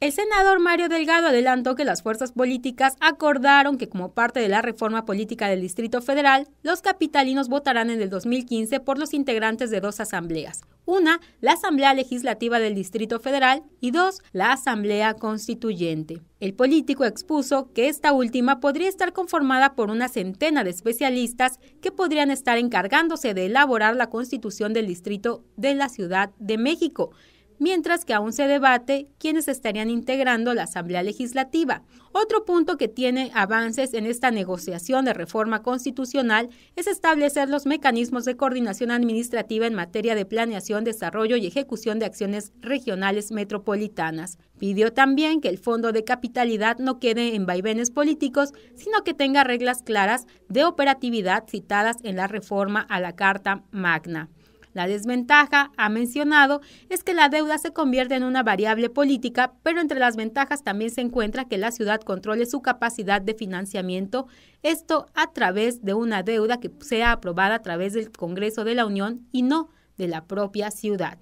El senador Mario Delgado adelantó que las fuerzas políticas acordaron que como parte de la reforma política del Distrito Federal, los capitalinos votarán en el 2015 por los integrantes de dos asambleas. Una, la Asamblea Legislativa del Distrito Federal y dos, la Asamblea Constituyente. El político expuso que esta última podría estar conformada por una centena de especialistas que podrían estar encargándose de elaborar la constitución del distrito de la Ciudad de México mientras que aún se debate quiénes estarían integrando la Asamblea Legislativa. Otro punto que tiene avances en esta negociación de reforma constitucional es establecer los mecanismos de coordinación administrativa en materia de planeación, desarrollo y ejecución de acciones regionales metropolitanas. Pidió también que el fondo de capitalidad no quede en vaivenes políticos, sino que tenga reglas claras de operatividad citadas en la reforma a la Carta Magna. La desventaja, ha mencionado, es que la deuda se convierte en una variable política, pero entre las ventajas también se encuentra que la ciudad controle su capacidad de financiamiento, esto a través de una deuda que sea aprobada a través del Congreso de la Unión y no de la propia ciudad.